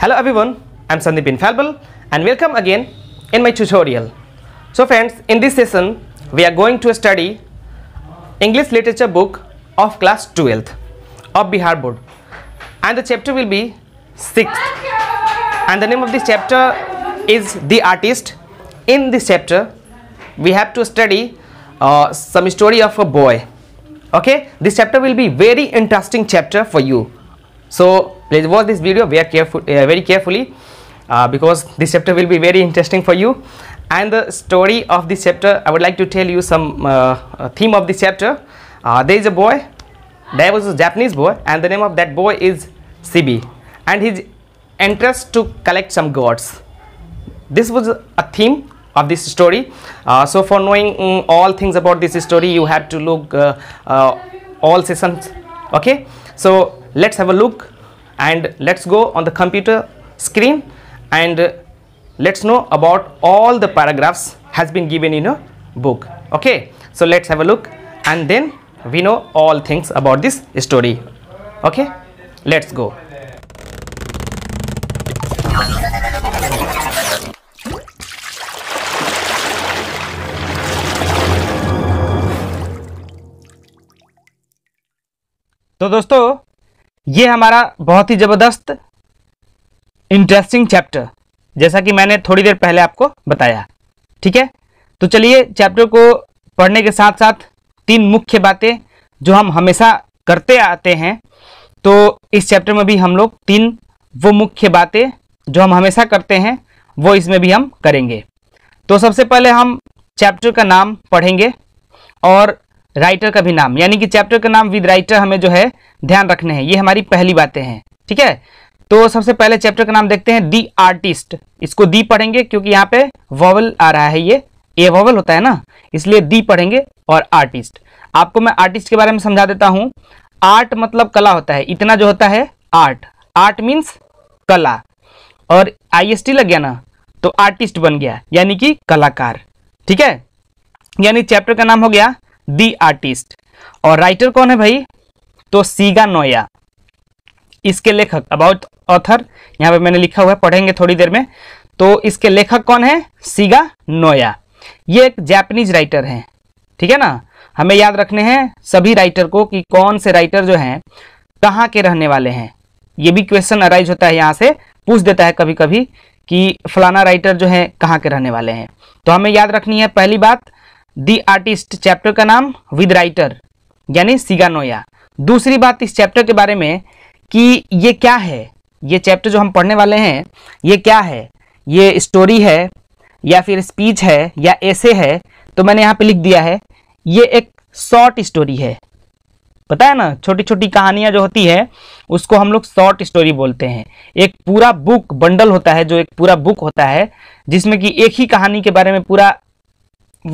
Hello everyone, I'm Sandeep Infallible and welcome again in my tutorial. So friends, in this session, we are going to study English literature book of class 12th of Bihar Board and the chapter will be 6th and the name of this chapter is The Artist. In this chapter, we have to study uh, some story of a boy okay this chapter will be very interesting chapter for you so please watch this video very, careful, uh, very carefully uh, because this chapter will be very interesting for you and the story of this chapter i would like to tell you some uh, uh, theme of this chapter uh, there is a boy there was a japanese boy and the name of that boy is sibi and his interest to collect some gods this was a theme of this story uh, so for knowing mm, all things about this story you have to look all sessions okay so let's have a look and let's go on the computer screen and let's know about all the paragraphs has been given in a book okay so let's have a look and then we know all things about this story okay let's go तो दोस्तों ये हमारा बहुत ही ज़बरदस्त interesting chapter जैसा कि मैंने थोड़ी देर पहले आपको बताया ठीक है तो चलिए चैप्टर को पढ़ने के साथ साथ तीन मुख्य बातें जो हम हमेशा करते आते हैं तो इस चैप्टर में भी हम लोग तीन वो मुख्य बातें जो हम हमेशा करते हैं वो इसमें भी हम करेंगे तो सबसे पहले हम चैप्टर का नाम पढ़ेंगे और राइटर का भी नाम यानी कि चैप्टर का नाम विद राइटर हमें जो है ध्यान रखने हैं ये हमारी पहली बातें हैं ठीक है तो सबसे पहले चैप्टर का नाम देखते हैं दी आर्टिस्ट इसको दी पढ़ेंगे क्योंकि यहाँ पे वॉवल आ रहा है ये ए वॉवल होता है ना इसलिए दी पढ़ेंगे और आर्टिस्ट आपको मैं आर्टिस्ट के बारे में समझा देता हूँ आर्ट मतलब कला होता है इतना जो होता है आर्ट आर्ट मीन्स कला और टी लग गया ना तो आर्टिस्ट बन गया यानी कि कलाकार ठीक है यानी चैप्टर का नाम हो गया दी आर्टिस्ट और राइटर कौन है भाई तो सीगा नोया इसके लेखक अबाउट ऑथर यहां पे मैंने लिखा हुआ है पढ़ेंगे थोड़ी देर में तो इसके लेखक कौन है सीगा नोया ये एक जैपनीज राइटर है ठीक है ना हमें याद रखने हैं सभी राइटर को कि कौन से राइटर जो हैं कहाँ के रहने वाले हैं ये भी क्वेश्चन अराइज होता है यहाँ से पूछ देता है कभी कभी कि फलाना राइटर जो है कहाँ के रहने वाले हैं तो हमें याद रखनी है पहली बात दी आर्टिस्ट चैप्टर का नाम विद राइटर यानी सिगानोया दूसरी बात इस चैप्टर के बारे में कि ये क्या है ये चैप्टर जो हम पढ़ने वाले हैं ये क्या है ये स्टोरी है या फिर स्पीच है या ऐसे है तो मैंने यहाँ पे लिख दिया है ये एक शॉर्ट स्टोरी है पता है ना छोटी छोटी कहानियाँ जो होती है उसको हम लोग शॉर्ट स्टोरी बोलते हैं एक पूरा बुक बंडल होता है जो एक पूरा बुक होता है जिसमें कि एक ही कहानी के बारे में पूरा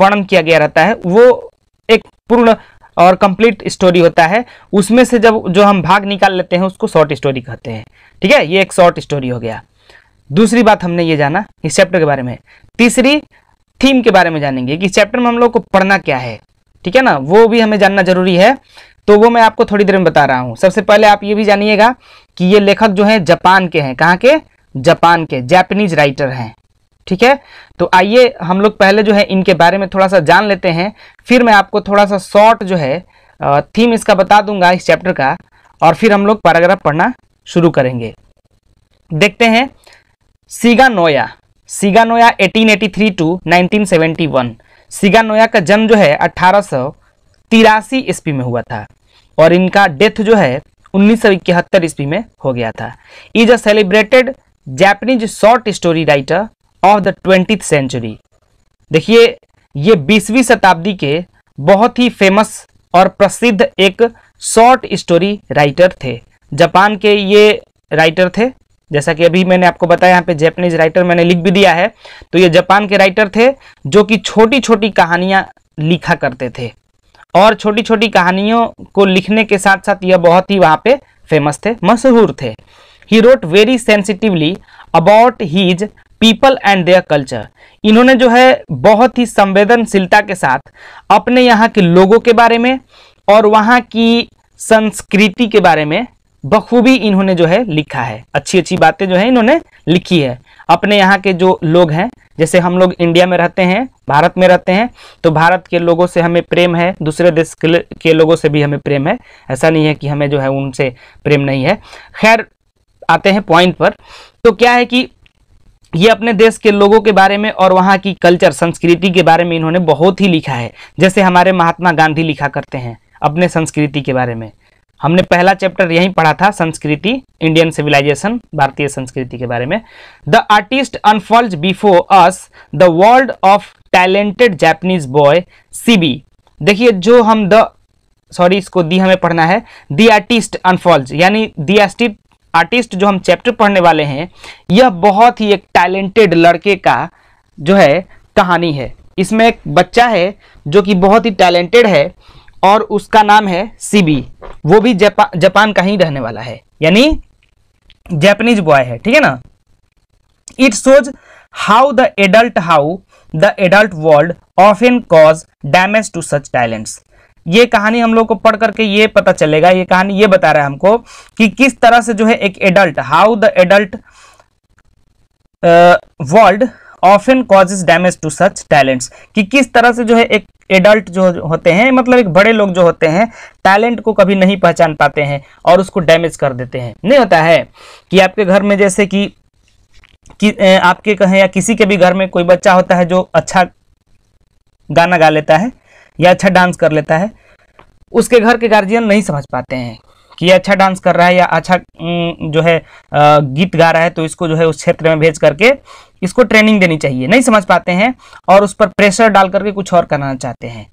वर्णन किया गया रहता है वो एक पूर्ण और कंप्लीट स्टोरी होता है उसमें से जब जो हम भाग निकाल लेते हैं उसको शॉर्ट स्टोरी कहते हैं ठीक है ये एक शॉर्ट स्टोरी हो गया दूसरी बात हमने ये जाना इस चैप्टर के बारे में तीसरी थीम के बारे में जानेंगे कि चैप्टर में हम लोग को पढ़ना क्या है ठीक है ना वो भी हमें जानना जरूरी है तो वो मैं आपको थोड़ी देर में बता रहा हूँ सबसे पहले आप ये भी जानिएगा कि ये लेखक जो है जापान के हैं कहाँ के जापान के जैपनीज राइटर हैं ठीक है तो आइए हम लोग पहले जो है इनके बारे में थोड़ा सा जान लेते हैं फिर मैं आपको थोड़ा सा शॉर्ट जो है थीम इसका बता दूंगा इस चैप्टर का और फिर हम लोग पैराग्राफ पढ़ना शुरू करेंगे देखते हैं Shiga Naoya Shiga Naoya three two nineteen seventy Shiga Shiga Naoya का जन्म जो है अठारह सौ तिरासी ईस्वी में हुआ था और इनका डेथ जो है उन्नीस सौ इकहत्तर ईस्वी में हो गया था is a celebrated Japanese short story writer of the twenty century देखिए ये बीसवीं शताब्दी के बहुत ही फेमस और प्रसिद्ध एक शॉर्ट स्टोरी राइटर थे जापान के ये राइटर थे जैसा कि अभी मैंने आपको बताया यहाँ पे जैपनीज राइटर मैंने लिख भी दिया है तो ये जापान के राइटर थे जो कि छोटी छोटी कहानियाँ लिखा करते थे और छोटी छोटी कहानियों को लिखने के साथ साथ यह बहुत ही वहाँ पे फेमस थे मशहूर थे he wrote very sensitively about his people and their culture इन्होंने जो है बहुत ही संवेदनशीलता के साथ अपने यहाँ के लोगों के बारे में और वहाँ की संस्कृति के बारे में बखूबी इन्होंने जो है लिखा है अच्छी अच्छी बातें जो है इन्होंने लिखी है अपने यहाँ के जो लोग हैं जैसे हम लोग इंडिया में रहते हैं भारत में रहते हैं तो भारत के लोगों से हमें प्रेम है दूसरे देश के लोगों से भी हमें प्रेम है ऐसा नहीं है कि हमें जो है उनसे प्रेम नहीं है खैर आते हैं पॉइंट पर तो क्या है कि ये अपने देश के लोगों के बारे में और वहाँ की कल्चर संस्कृति के बारे में इन्होंने बहुत ही लिखा है जैसे हमारे महात्मा गांधी लिखा करते हैं अपने संस्कृति के बारे में हमने पहला चैप्टर यहीं पढ़ा था संस्कृति इंडियन सिविलाइजेशन भारतीय संस्कृति के बारे में the artist unfolds before us the world of talented Japanese boy Seibei देखिए जो हम द सॉरी इसको दी हमें पढ़ना है दी आर्टिस्ट अनफॉल्ज यानी दी आर्टिस्ट आर्टिस्ट जो हम चैप्टर पढ़ने वाले हैं यह बहुत ही एक टैलेंटेड लड़के का जो है कहानी है इसमें एक बच्चा है जो कि बहुत ही टैलेंटेड है और उसका नाम है सीबी वो भी जापा, जापान का ही रहने वाला है यानी जैपनीज बॉय है ठीक है ना it shows how the adult how the adult world often cause damage to such talents ये कहानी हम लोग को पढ़ करके ये पता चलेगा ये कहानी ये बता रहा है हमको कि किस तरह से जो है एक adult how the adult world often causes damage to such talents कि किस तरह से जो है एक एडल्ट जो होते हैं मतलब एक बड़े लोग जो होते हैं टैलेंट को कभी नहीं पहचान पाते हैं और उसको डैमेज कर देते हैं नहीं होता है कि आपके घर में जैसे कि, कि uh, आपके कहें या किसी के भी घर में कोई बच्चा होता है जो अच्छा गाना गा लेता है या अच्छा डांस कर लेता है उसके घर के गार्जियन नहीं समझ पाते हैं कि ये अच्छा डांस कर रहा है या अच्छा जो है गीत गा रहा है तो इसको जो है उस क्षेत्र में भेज करके इसको ट्रेनिंग देनी चाहिए नहीं समझ पाते हैं और उस पर प्रेशर डाल करके कुछ और कराना चाहते हैं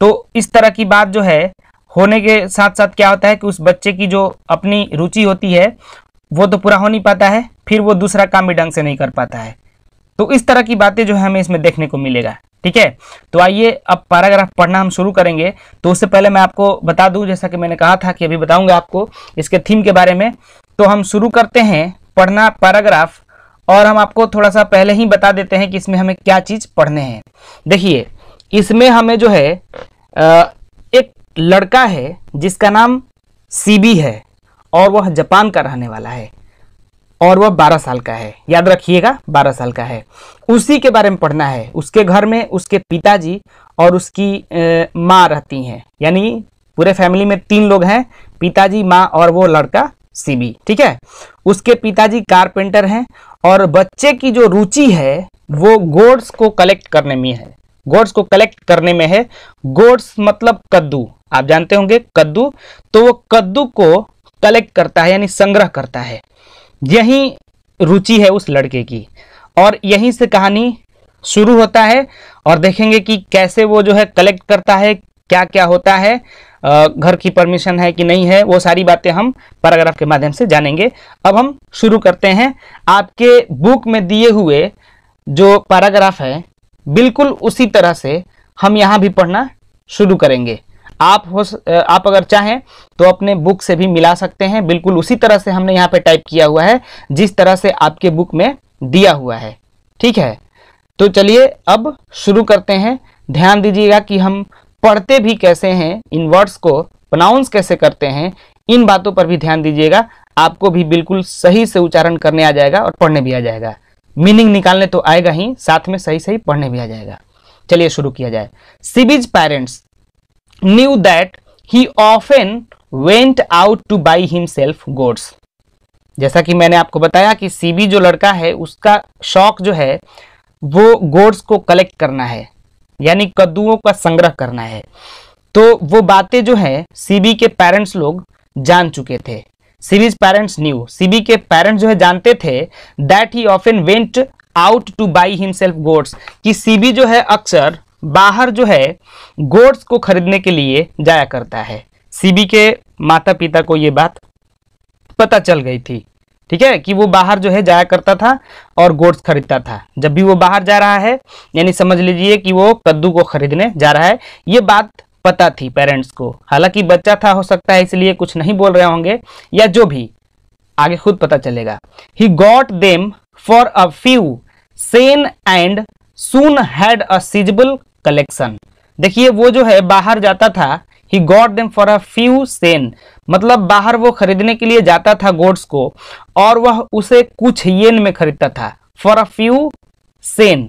तो इस तरह की बात जो है होने के साथ साथ क्या होता है कि उस बच्चे की जो अपनी रुचि होती है वो तो पूरा हो नहीं पाता है फिर वो दूसरा काम भी ढंग से नहीं कर पाता है तो इस तरह की बातें जो है हमें इसमें देखने को मिलेगा ठीक है तो आइए अब पैराग्राफ पढ़ना हम शुरू करेंगे तो उससे पहले मैं आपको बता दूं जैसा कि मैंने कहा था कि अभी बताऊंगा आपको इसके थीम के बारे में तो हम शुरू करते हैं पढ़ना पैराग्राफ और हम आपको थोड़ा सा पहले ही बता देते हैं कि इसमें हमें क्या चीज़ पढ़ने हैं देखिए इसमें हमें जो है एक लड़का है जिसका नाम सीबी है और वह जापान का रहने वाला है और वह 12 साल का है याद रखिएगा 12 साल का है उसी के बारे में पढ़ना है उसके घर में उसके पिताजी और उसकी माँ रहती हैं यानी पूरे फैमिली में तीन लोग हैं पिताजी माँ और वो लड़का सीबी ठीक है उसके पिताजी कारपेंटर हैं और बच्चे की जो रुचि है वो गोड्स को कलेक्ट करने में है गोड्स को कलेक्ट करने में है गोड्स मतलब कद्दू आप जानते होंगे कद्दू तो वो कद्दू को कलेक्ट करता है यानी संग्रह करता है यही रुचि है उस लड़के की और यहीं से कहानी शुरू होता है और देखेंगे कि कैसे वो जो है कलेक्ट करता है क्या क्या होता है घर की परमिशन है कि नहीं है वो सारी बातें हम पैराग्राफ के माध्यम से जानेंगे अब हम शुरू करते हैं आपके बुक में दिए हुए जो पैराग्राफ है बिल्कुल उसी तरह से हम यहाँ भी पढ़ना शुरू करेंगे आप हो आप अगर चाहें तो अपने बुक से भी मिला सकते हैं बिल्कुल उसी तरह से हमने यहाँ पे टाइप किया हुआ है जिस तरह से आपके बुक में दिया हुआ है ठीक है तो चलिए अब शुरू करते हैं ध्यान दीजिएगा कि हम पढ़ते भी कैसे हैं इन वर्ड्स को प्रनाउंस कैसे करते हैं इन बातों पर भी ध्यान दीजिएगा आपको भी बिल्कुल सही से उच्चारण करने आ जाएगा और पढ़ने भी आ जाएगा मीनिंग निकालने तो आएगा ही साथ में सही सही पढ़ने भी आ जाएगा चलिए शुरू किया जाए Seibei's parents knew that he often went out to buy himself goods जैसा कि मैंने आपको बताया कि सीबी जो लड़का है उसका शौक जो है वो गोड्स को कलेक्ट करना है यानी कद्दुओं का संग्रह करना है तो वो बातें जो है सीबी के पेरेंट्स लोग जान चुके थे सीबीज पेरेंट्स न्यू सीबी के पेरेंट्स जो है जानते थे that he and went out to buy himself gourds कि सीबी जो है अक्सर बाहर जो है गोड्स को खरीदने के लिए जाया करता है सीबी के माता पिता को यह बात पता चल गई थी ठीक है कि वो बाहर जो है जाया करता था और गोड्स खरीदता था जब भी वो बाहर जा रहा है यानी समझ लीजिए कि वो कद्दू को खरीदने जा रहा है ये बात पता थी पेरेंट्स को हालांकि बच्चा था हो सकता है इसलिए कुछ नहीं बोल रहे होंगे या जो भी आगे खुद पता चलेगा he got them for a few sen and soon had a sizable collection देखिए वो जो है बाहर जाता था he got them for a few sen मतलब बाहर वो खरीदने के लिए जाता था गोड्स को और वह उसे कुछ येन में खरीदता था फॉर अ फ्यू सेन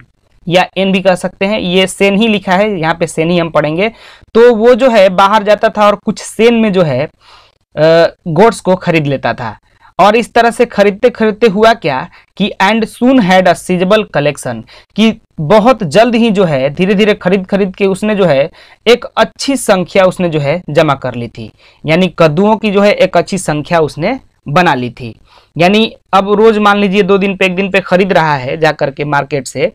या एन भी कह सकते हैं ये सेन ही लिखा है यहाँ पे सेन ही हम पढ़ेंगे तो वो जो है बाहर जाता था और कुछ सेन में जो है गोड्स को खरीद लेता था और इस तरह से खरीदते खरीदते हुआ क्या कि and soon had a sizable collection कि बहुत जल्द ही जो है धीरे धीरे खरीद खरीद के उसने जो है एक अच्छी संख्या उसने जो है जमा कर ली थी यानी कद्दुओं की जो है एक अच्छी संख्या उसने बना ली थी यानी अब रोज मान लीजिए दो दिन पे एक दिन पे खरीद रहा है जाकर के मार्केट से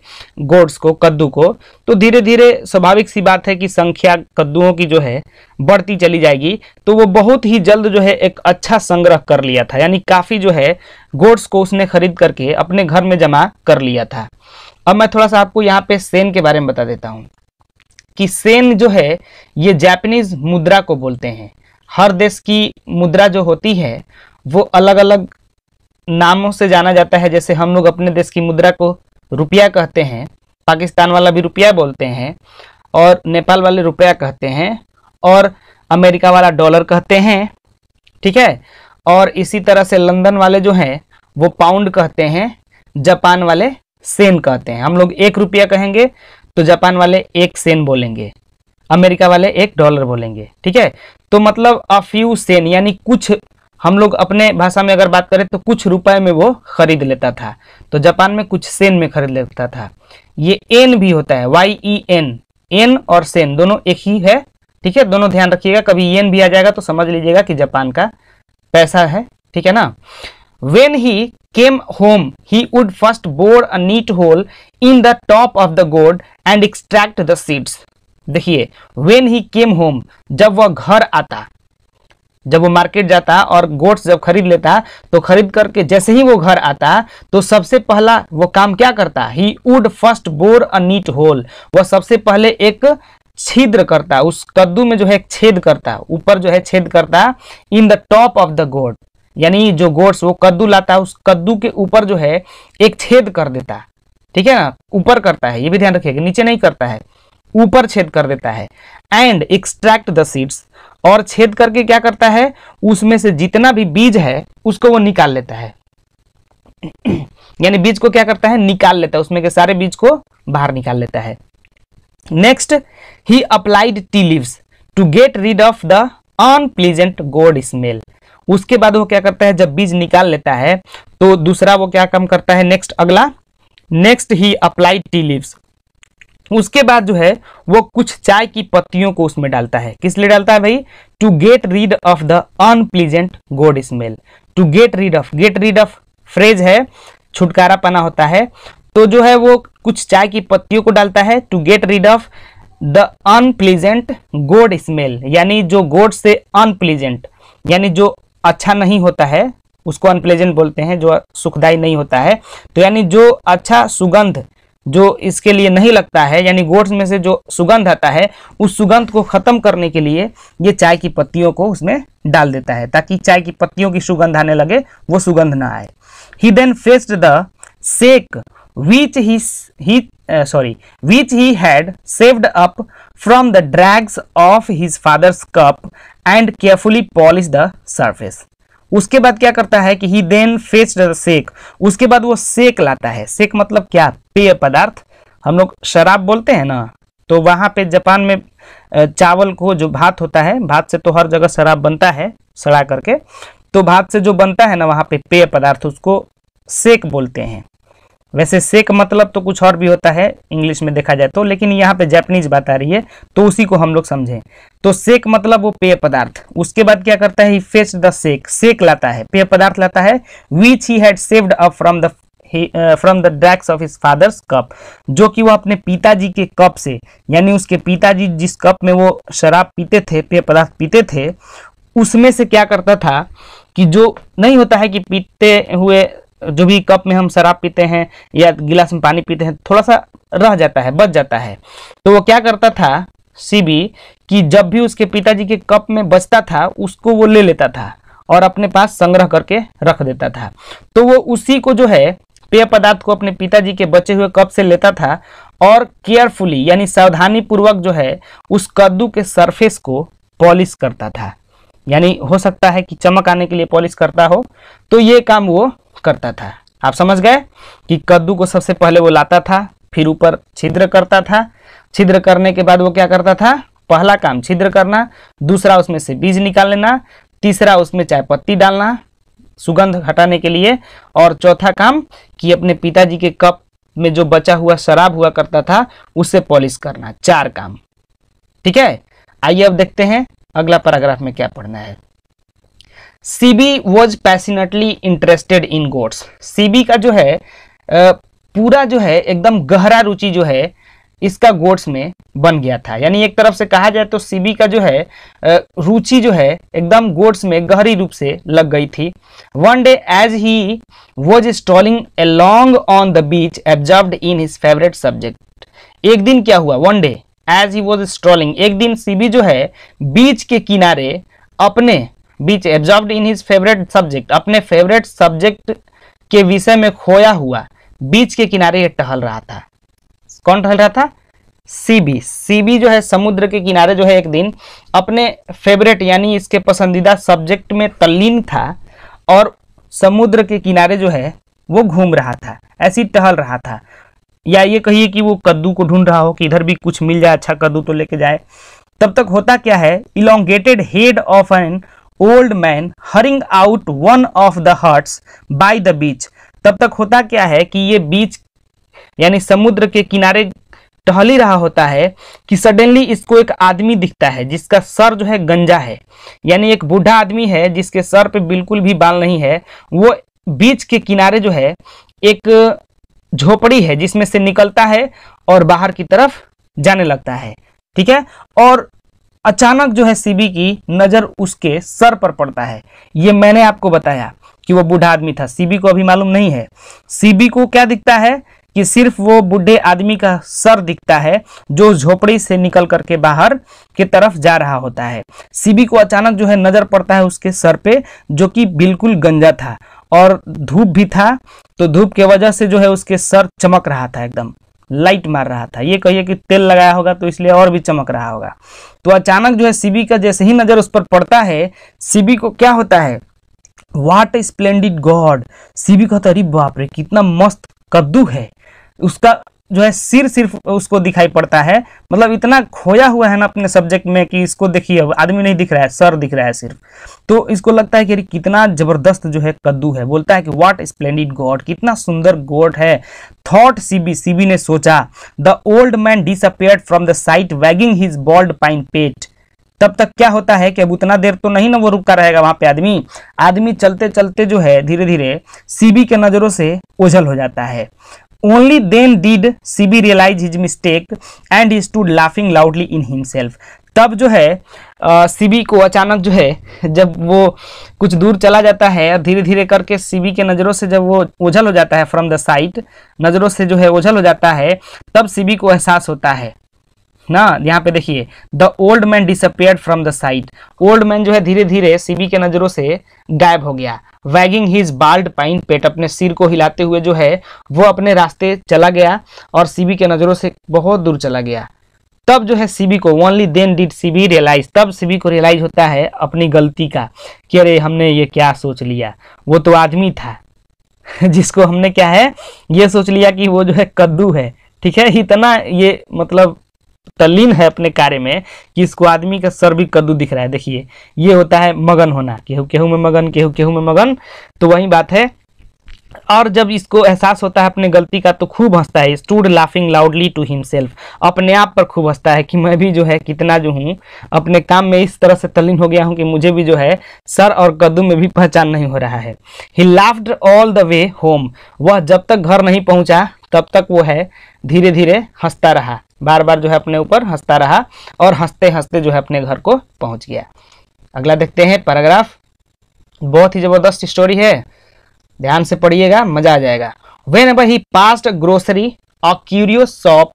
गोड्स को कद्दू को तो धीरे धीरे स्वाभाविक सी बात है कि संख्या कद्दूओं की जो है बढ़ती चली जाएगी तो वो बहुत ही जल्द जो है एक अच्छा संग्रह कर लिया था यानी काफ़ी जो है गोड्स को उसने खरीद करके अपने घर में जमा कर लिया था अब मैं थोड़ा सा आपको यहाँ पे सेन के बारे में बता देता हूँ कि सेन जो है ये जैपनीज मुद्रा को बोलते हैं हर देश की मुद्रा जो होती है वो अलग अलग नामों से जाना जाता है जैसे हम लोग अपने देश की मुद्रा को रुपया कहते हैं पाकिस्तान वाला भी रुपया बोलते हैं और नेपाल वाले रुपया कहते हैं और अमेरिका वाला डॉलर कहते हैं ठीक है और इसी तरह से लंदन वाले जो हैं वो पाउंड कहते हैं जापान वाले सेन कहते हैं हम लोग एक रुपया कहेंगे तो जापान वाले एक सेन बोलेंगे अमेरिका वाले एक डॉलर बोलेंगे ठीक है तो मतलब अ फ्यू सेन यानी कुछ हम लोग अपने भाषा में अगर बात करें तो कुछ रुपए में वो खरीद लेता था तो जापान में कुछ सेन में खरीद लेता था ये एन भी होता है वाई ई एन एन और सेन दोनों एक ही है ठीक है दोनों ध्यान रखिएगा कभी एन e भी आ जाएगा तो समझ लीजिएगा कि जापान का पैसा है ठीक है ना when he came home he would first bore a neat hole in the top of the gourd and extract the seeds देखिए वेन ही केम होम जब वह घर आता जब वो मार्केट जाता और गोट्स जब खरीद लेता तो खरीद करके जैसे ही वो घर आता तो सबसे पहला वो काम क्या करता he would first bore a neat hole वह सबसे पहले एक छिद्र करता उस कद्दू में जो है छेद करता ऊपर जो है छेद करता in the top of the gourd यानी जो गोट्स वो कद्दू लाता उस कद्दू के ऊपर जो है एक छेद कर देता ठीक है ना ऊपर करता है ये भी ध्यान रखिएगा नीचे नहीं करता है ऊपर छेद कर देता है एंड एक्सट्रैक्ट द सीड्स और छेद करके क्या करता है उसमें से जितना भी बीज है उसको वो निकाल लेता है यानी बीज को क्या करता है निकाल लेता है उसमें के सारे बीज को बाहर निकाल लेता है next he applied tea leaves to get rid of the unpleasant gourd smell उसके बाद वो क्या करता है जब बीज निकाल लेता है तो दूसरा वो क्या काम करता है नेक्स्ट अगला next he applied tea leaves उसके बाद जो है वो कुछ चाय की पत्तियों को उसमें डालता है किस लिए डालता है भाई to get rid of the unpleasant gourd smell to get rid of get rid of phrase है छुटकारा पना होता है तो जो है वो कुछ चाय की पत्तियों को डालता है to get rid of the unpleasant gourd smell यानी जो गोड से अनप्लीजेंट यानी जो अच्छा नहीं होता है उसको अनप्लेजेंट बोलते हैं जो सुखदाई नहीं होता है तो यानी जो अच्छा सुगंध जो इसके लिए नहीं लगता है यानी गोट्स में से जो सुगंध आता है उस सुगंध को ख़त्म करने के लिए ये चाय की पत्तियों को उसमें डाल देता है ताकि चाय की पत्तियों की सुगंध आने लगे वो सुगंध ना आए he then faced the sake which he sorry which he had saved up from the from of drags father's cup and carefully polish the surface उसके बाद क्या करता है कि ही देन फेस सेक उसके बाद वो सेक लाता है सेक मतलब क्या पेय पदार्थ हम लोग शराब बोलते हैं ना तो वहाँ पे जापान में चावल को जो भात होता है भात से तो हर जगह शराब बनता है सड़ा करके तो भात से जो बनता है ना वहाँ पे पेय पदार्थ उसको सेक बोलते हैं वैसे सेक मतलब तो कुछ और भी होता है इंग्लिश में देखा जाए तो लेकिन यहाँ पे जैपनीज बात आ रही है तो उसी को हम लोग समझें तो सेक मतलब वो पेय पदार्थ उसके बाद क्या करता है फेच द सेक सेक लाता है पेय पदार्थ लाता है which he had saved up from the from the dregs of his father's cup जो कि वह अपने पिताजी के कप से यानी उसके पिताजी जिस कप में वो शराब पीते थे पेय पदार्थ पीते थे उसमें से क्या करता था कि जो नहीं होता है कि पीते हुए जो भी कप में हम शराब पीते हैं या गिलास में पानी पीते हैं थोड़ा सा रह जाता है बच जाता है तो वो क्या करता था सीबी कि जब भी उसके पिताजी के कप में बचता था उसको वो ले लेता था और अपने पास संग्रह करके रख देता था तो वो उसी को जो है पेय पदार्थ को अपने पिताजी के बचे हुए कप से लेता था और केयरफुली यानी सावधानी पूर्वक जो है उस कद्दू के सरफेस को पॉलिश करता था यानी हो सकता है कि चमक आने के लिए पॉलिश करता हो तो ये काम वो करता था आप समझ गए कि कद्दू को सबसे पहले वो लाता था फिर ऊपर छिद्र करता था छिद्र करने के बाद वो क्या करता था पहला काम छिद्र करना दूसरा उसमें से बीज निकाल लेना तीसरा उसमें चाय पत्ती डालना सुगंध हटाने के लिए और चौथा काम कि अपने पिताजी के कप में जो बचा हुआ शराब हुआ करता था उससे पॉलिश करना चार काम ठीक है आइए अब देखते हैं अगला पैराग्राफ में क्या पढ़ना है Seibei was passionately interested in gourds Seibei का जो है पूरा जो है एकदम गहरा रुचि जो है इसका गोड्स में बन गया था यानी एक तरफ से कहा जाए तो सीबी का जो है रुचि जो है एकदम गोड्स में गहरी रूप से लग गई थी one day as he was strolling long on the beach absorb in his favourite subject एक दिन क्या हुआ one day as he was strolling एक दिन सीबी जो है बीच के किनारे अपने बीच absorb in his favourite subject अपने फेवरेट सब्जेक्ट के विषय में खोया हुआ बीच के किनारे ये टहल रहा था कौन टहल रहा था सीबी सीबी जो है समुद्र के किनारे जो है एक दिन अपने फेवरेट यानी इसके पसंदीदा सब्जेक्ट में तल्लीन था और समुद्र के किनारे जो है वो घूम रहा था ऐसी टहल रहा था या ये कहिए कि वो कद्दू को ढूंढ रहा हो कि इधर भी कुछ मिल जाए अच्छा कद्दू तो लेके जाए तब तक होता क्या है elongated head of an old man hurrying out one of the huts by the beach तब तक होता क्या है कि ये बीच यानी समुद्र के किनारे टहल ही रहा होता है कि सडनली इसको एक आदमी दिखता है जिसका सर जो है गंजा है यानी एक बूढ़ा आदमी है जिसके सर पे बिल्कुल भी बाल नहीं है वो बीच के किनारे जो है एक झोपड़ी है जिसमें से निकलता है और बाहर की तरफ जाने लगता है ठीक है और अचानक जो है सीबी की नजर उसके सर पर पड़ता है ये मैंने आपको बताया कि वो बूढ़ा आदमी था सीबी को अभी मालूम नहीं है सीबी को क्या दिखता है कि सिर्फ वो बूढ़े आदमी का सर दिखता है जो झोपड़ी से निकल करके बाहर के तरफ जा रहा होता है सीबी को अचानक जो है नजर पड़ता है उसके सर पे जो कि बिल्कुल गंजा था और धूप भी था तो धूप के वजह से जो है उसके सर चमक रहा था एकदम लाइट मार रहा था ये कहिए कि तेल लगाया होगा तो इसलिए और भी चमक रहा होगा तो अचानक जो है सीबी का जैसे ही नज़र उस पर पड़ता है सीबी को क्या होता है वाट स्प्लेंडिड गॉड सीबी कहता अरे बाप रे कितना मस्त कद्दू है उसका जो है सिर सिर्फ उसको दिखाई पड़ता है मतलब इतना खोया हुआ है ना अपने सब्जेक्ट में कि इसको देखिए आदमी नहीं दिख रहा है सर दिख रहा है सिर्फ तो इसको लगता है कि कितना जबरदस्त जो है कद्दू है बोलता है कि व्हाट स्प्लेंडिड गॉड कितना सुंदर गॉड है थॉट सीबी सीबी ने सोचा the old man disappear from the sight wagging his bald pine pate तब तक क्या होता है कि अब उतना देर तो नहीं ना वो रुका रहेगा वहां पे आदमी आदमी चलते चलते जो है धीरे धीरे सीबी के नजरों से ओझल हो जाता है then then Seibei Seibei realize his mistake and is to laughing loudly in himself तब जो है सीबी को अचानक जो है जब वो कुछ दूर चला जाता है और धीरे धीरे करके सीबी के नज़रों से जब वो ओझल हो जाता है फ्रॉम द साइट नज़रों से जो है ओझल हो जाता है तब सीबी को एहसास होता है ना यहाँ पे देखिए the old man disappear from the sight old man जो है धीरे धीरे सीबी के नज़रों से गायब हो गया wagging his bald pine pate अपने सिर को हिलाते हुए जो है वो अपने रास्ते चला गया और सीबी के नज़रों से बहुत दूर चला गया तब जो है सीबी को only then did Seibei realize तब सीबी को रियलाइज होता है अपनी गलती का कि अरे हमने ये क्या सोच लिया वो तो आदमी था जिसको हमने क्या है ये सोच लिया कि वो जो है कद्दू है ठीक है इतना ये मतलब तल्लीन है अपने कार्य में कि इसको आदमी का सर भी कद्दू दिख रहा है देखिए ये होता है मगन होना केहू केहू में मगन केहू केहू में मगन तो वही बात है और जब इसको एहसास होता है अपने गलती का तो खूब हंसता है stood laughing loudly to himself अपने आप पर खूब हंसता है कि मैं भी जो है कितना जो हूँ अपने काम में इस तरह से तलीन हो गया हूँ कि मुझे भी जो है सर और कद्दू में भी पहचान नहीं हो रहा है he laughed all the way home वह जब तक घर नहीं पहुँचा तब तक वो है धीरे धीरे हंसता रहा बार बार जो है अपने ऊपर हंसता रहा और हंसते हंसते जो है अपने घर को पहुंच गया अगला देखते हैं पैराग्राफ बहुत ही जबरदस्त स्टोरी है ध्यान से पढ़िएगा मजा आ जाएगा whenever he passed grocery a curious shop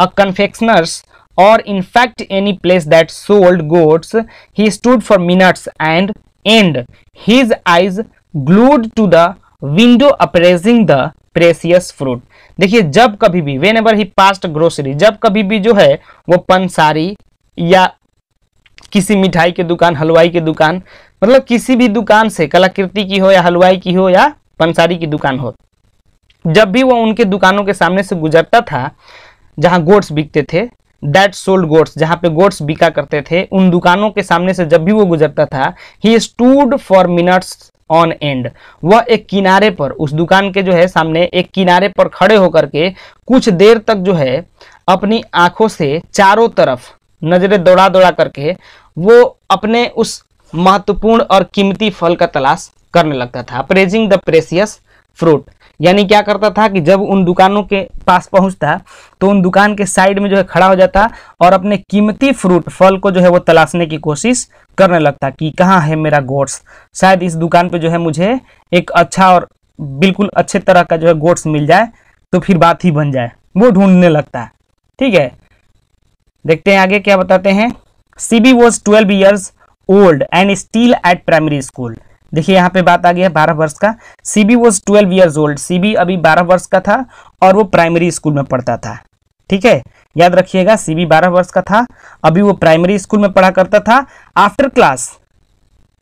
a confectioner's और in fact any place that sold gourds he stood for minutes and and his eyes glued to the window appraising the precious fruit देखिए जब कभी भी when he passed grocery जब कभी भी जो है वो पंसारी या किसी मिठाई की दुकान हलवाई की दुकान मतलब किसी भी दुकान से कलाकृति की हो या हलवाई की हो या पंसारी की दुकान हो जब भी वो उनके दुकानों के सामने से गुजरता था जहाँ गोट्स बिकते थे दैट सोल्ड गोट्स जहाँ पे गोट्स बिका करते थे उन दुकानों के सामने से जब भी वो गुजरता था he stood for minutes on end वह एक किनारे पर उस दुकान के जो है सामने एक किनारे पर खड़े होकर के कुछ देर तक जो है अपनी आंखों से चारों तरफ नजरें दौड़ा दौड़ा करके वो अपने उस महत्वपूर्ण और कीमती फल का तलाश करने लगता था प्रेजिंग द प्रेसियस फ्रूट यानी क्या करता था कि जब उन दुकानों के पास पहुंचता तो उन दुकान के साइड में जो है खड़ा हो जाता और अपने कीमती फ्रूट फल को जो है वो तलाशने की कोशिश करने लगता कि कहाँ है मेरा गोट्स शायद इस दुकान पे जो है मुझे एक अच्छा और बिल्कुल अच्छे तरह का जो है गोट्स मिल जाए तो फिर बात ही बन जाए वो ढूंढने लगता है ठीक है देखते हैं आगे क्या बताते हैं Seibei was twelve years old and still at primary school देखिए यहाँ पे बात आ गया बारह वर्ष का Seibei was twelve years old Seibei अभी बारह वर्ष का था और वो प्राइमरी स्कूल में पढ़ता था ठीक है याद रखिएगा सीबी बारह वर्ष का था अभी वो प्राइमरी स्कूल में पढ़ा करता था after class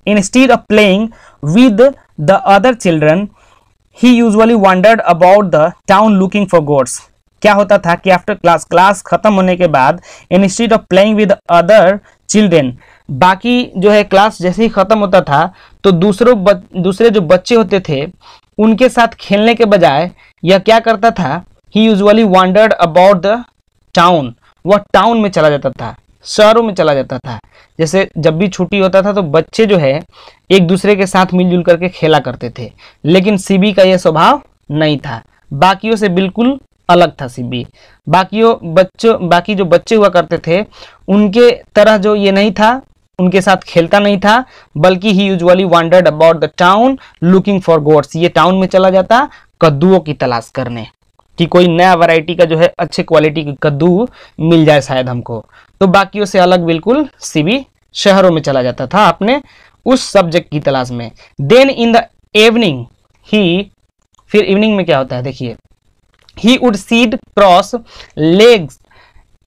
instead of playing with the other children he usually wandered about the town looking for gourds क्या होता था कि आफ्टर क्लास क्लास खत्म होने के बाद instead of playing with other children बाकी जो है क्लास जैसे ही ख़त्म होता था तो दूसरों बच, दूसरे जो बच्चे होते थे उनके साथ खेलने के बजाय यह क्या करता था he usually wandered about the town वह टाउन में चला जाता था शहरों में चला जाता था जैसे जब भी छुट्टी होता था तो बच्चे जो है एक दूसरे के साथ मिलजुल करके खेला करते थे लेकिन सीबी का यह स्वभाव नहीं था बाकियों से बिल्कुल अलग था सीबी बाकियों बच्चों बाकी जो बच्चे हुआ करते थे उनके तरह जो ये नहीं था उनके साथ खेलता नहीं था बल्कि he usually wandered about the town looking for gourds ये टाउन में चला जाता कद्दूओं की तलाश करने कि कोई नया वैरायटी का जो है अच्छे क्वालिटी की कद्दू मिल जाए शायद हमको तो बाकियों से अलग बिल्कुल सीबी शहरों में चला जाता था अपने उस सब्जेक्ट की तलाश में then in the evening he फिर इवनिंग में क्या होता है देखिए he would sit cross legs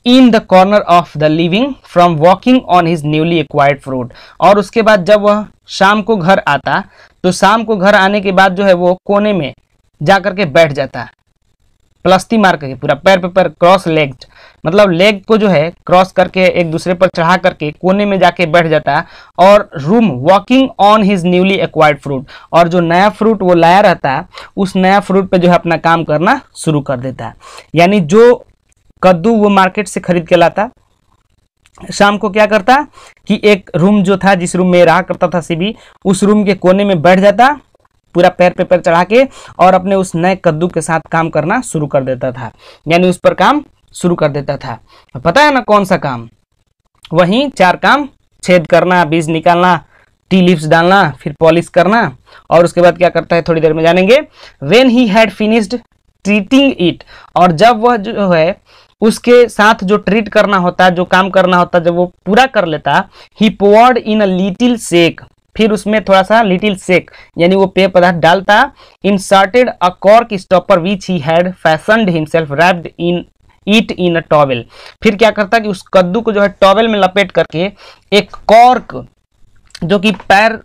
in the corner of the living from walking on his newly acquired fruit और उसके बाद जब वह शाम को घर आता तो शाम को घर आने के बाद जो है वो कोने में जा करके बैठ जाता प्लस्ती मार करके पूरा पैर पे पैर क्रॉस लेग मतलब लेग को जो है क्रॉस करके एक दूसरे पर चढ़ा करके कोने में जाके बैठ जाता और room walking on his newly acquired fruit और जो नया फ्रूट वो लाया रहता उस नया फ्रूट पे जो है अपना काम करना शुरू कर देता यानी जो कद्दू वो मार्केट से खरीद के लाता शाम को क्या करता कि एक रूम जो था जिस रूम में रहा करता था सीबी उस रूम के कोने में बैठ जाता पूरा पैर पेपर चढ़ा के और अपने उस नए कद्दू के साथ काम करना शुरू कर देता था यानी उस पर काम शुरू कर देता था पता है ना कौन सा काम वहीं चार काम छेद करना बीज निकालना टी लिप्स डालना फिर पॉलिश करना और उसके बाद क्या करता है थोड़ी देर में जानेंगे when he had finished treating it और जब वह जो है उसके साथ जो ट्रीट करना होता है जो काम करना होता है जब वो पूरा कर लेता ही पोअर्ड इन अ लिटिल सेक फिर उसमें थोड़ा सा लिटिल सेक यानी वो पेय पदार्थ डालता inserted a cork stopper which he had fashioned himself wrapped in it in a towel फिर क्या करता कि उस कद्दू को जो है टॉवेल में लपेट करके एक कॉर्क जो कि पैर